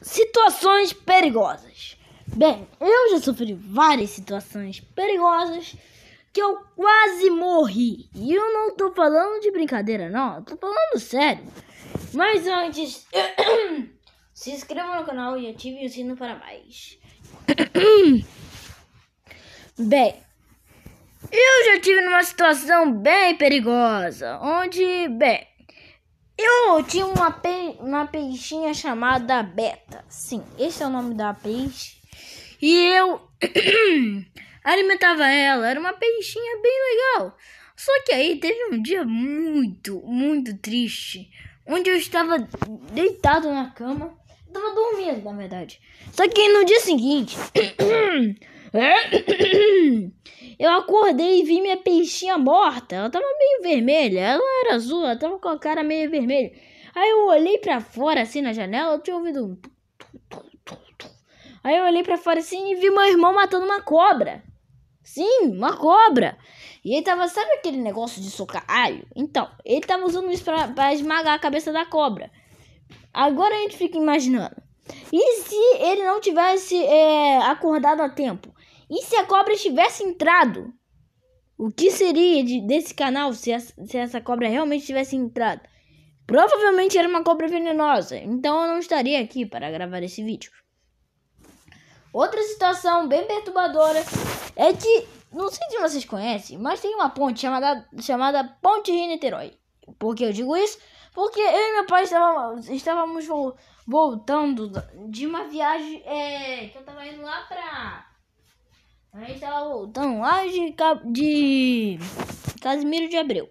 Situações perigosas. Bem, eu já sofri várias situações perigosas que eu quase morri. E eu não tô falando de brincadeira, não. Eu tô falando sério. Mas antes, se inscreva no canal e ative o sino para mais. Bem, eu já tive uma situação bem perigosa, onde, bem, eu tinha uma, pe... uma peixinha chamada Beta. Sim, esse é o nome da peixe. E eu alimentava ela. Era uma peixinha bem legal. Só que aí teve um dia muito, muito triste. Onde eu estava deitado na cama. estava dormindo, na verdade. Só que no dia seguinte. Eu acordei e vi minha peixinha morta. Ela tava meio vermelha. Ela não era azul, ela tava com a cara meio vermelha. Aí eu olhei para fora, assim, na janela. Eu tinha ouvido um. Aí eu olhei para fora, assim, e vi meu irmão matando uma cobra. Sim, uma cobra. E ele tava, sabe aquele negócio de socar alho? Então, ele tava usando isso pra, pra esmagar a cabeça da cobra. Agora a gente fica imaginando. E se ele não tivesse é, acordado a tempo? E se a cobra tivesse entrado? O que seria de, desse canal se, a, se essa cobra realmente tivesse entrado? Provavelmente era uma cobra venenosa, então eu não estaria aqui para gravar esse vídeo. Outra situação bem perturbadora é que, não sei se vocês conhecem, mas tem uma ponte chamada, chamada Ponte Rio-Niterói. Por que eu digo isso? Porque eu e meu pai estávamos, estávamos voltando de uma viagem é, que eu estava indo lá para a gente tava tá voltando lá de, de Casimiro de Abreu.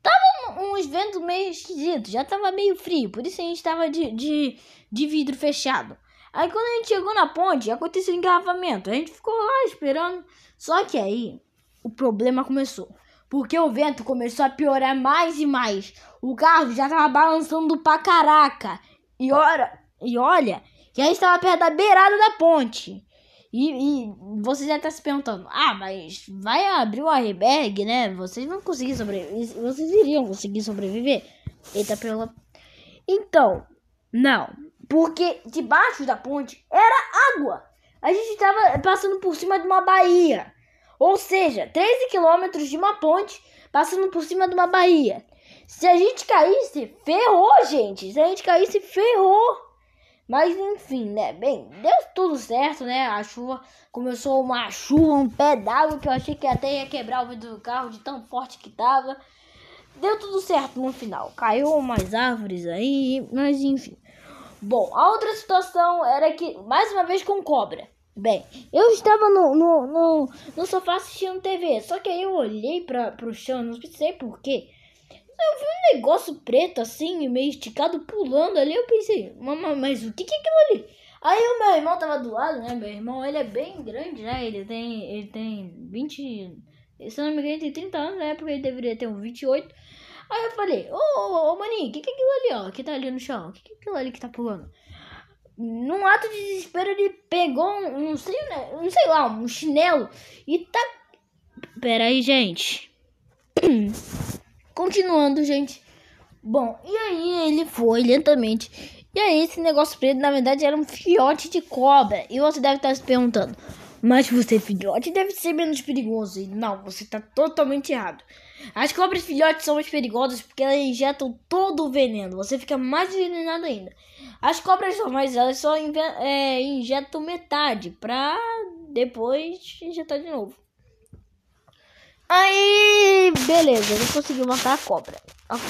Tava uns ventos meio esquisitos, já tava meio frio, por isso a gente tava de, de, de vidro fechado. Aí quando a gente chegou na ponte, aconteceu um engarrafamento. A gente ficou lá esperando. Só que aí o problema começou. Porque o vento começou a piorar mais e mais. O carro já tava balançando pra caraca. E, ora, e olha, que a gente tava perto da beirada da ponte. E, e já estão tá se perguntando, ah, mas vai abrir o um airbag, né? Vocês vão conseguir sobreviver. Vocês iriam conseguir sobreviver? Eita pela. Então, não. Porque debaixo da ponte era água. A gente estava passando por cima de uma baía. Ou seja, 13 quilômetros de uma ponte passando por cima de uma baía. Se a gente caísse, ferrou, gente. Se a gente caísse, ferrou. Mas enfim, né? Bem, deu tudo certo, né? A chuva começou uma chuva, um pé d'água que eu achei que até ia quebrar o vidro do carro de tão forte que tava. Deu tudo certo no final. Caiu umas árvores aí, mas enfim. Bom, a outra situação era que, mais uma vez com cobra. Bem, eu estava no, no, no, no sofá assistindo TV, só que aí eu olhei para pro chão, não sei porquê. Eu vi um negócio preto assim, meio esticado, pulando ali. Eu pensei, mas, mas o que, que é aquilo ali? Aí o meu irmão tava do lado, né? Meu irmão, ele é bem grande, né? Ele tem, ele tem 20. Se eu não me engano, ele tem 30 anos, né? porque ele deveria ter um 28. Aí eu falei, ô, ô, ô, maninho, o que, que é aquilo ali, ó? Que tá ali no chão? O que, que é aquilo ali que tá pulando? Num ato de desespero, ele pegou um, sei, né? um, sei lá, um chinelo e tá. Pera aí, gente. Continuando, gente. Bom, e aí ele foi lentamente. E aí esse negócio preto, na verdade, era um filhote de cobra. E você deve estar se perguntando. Mas você filhote deve ser menos perigoso. E não, você está totalmente errado. As cobras filhotes são mais perigosas porque elas injetam todo o veneno. Você fica mais envenenado ainda. As cobras normais elas só é, injetam metade para depois injetar de novo. Aí, beleza, eu consegui matar a cobra. Ok.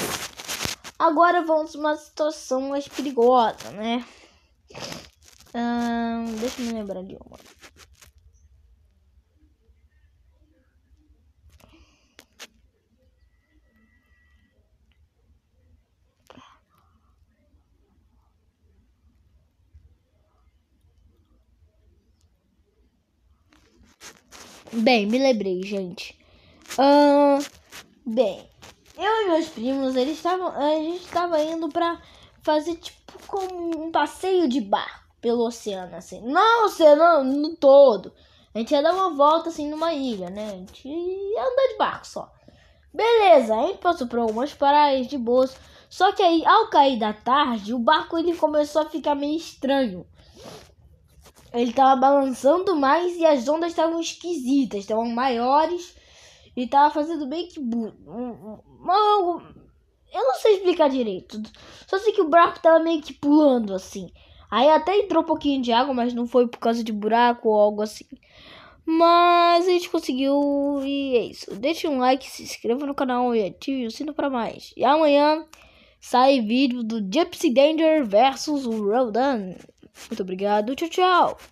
Agora vamos uma situação mais perigosa, né? Hum, deixa eu me lembrar de uma. Bem, me lembrei, gente. Ah, bem, eu e meus primos, eles estavam, a gente estava indo para fazer tipo como um passeio de barco pelo oceano, assim. Não oceano no todo. A gente ia dar uma volta assim numa ilha, né? A gente ia andar de barco só. Beleza, a gente passou por algumas praias de boas. Só que aí, ao cair da tarde, o barco ele começou a ficar meio estranho. Ele tava balançando mais e as ondas estavam esquisitas, estavam maiores e tava fazendo meio que. Algo. Eu não sei explicar direito. Só sei que o buraco tava meio que pulando assim. Aí até entrou um pouquinho de água, mas não foi por causa de buraco ou algo assim. Mas a gente conseguiu e é isso. Deixe um like, se inscreva no canal e ative o sino para mais. E amanhã sai vídeo do Gypsy Danger versus o Rodan. Muito obrigado, tchau, tchau.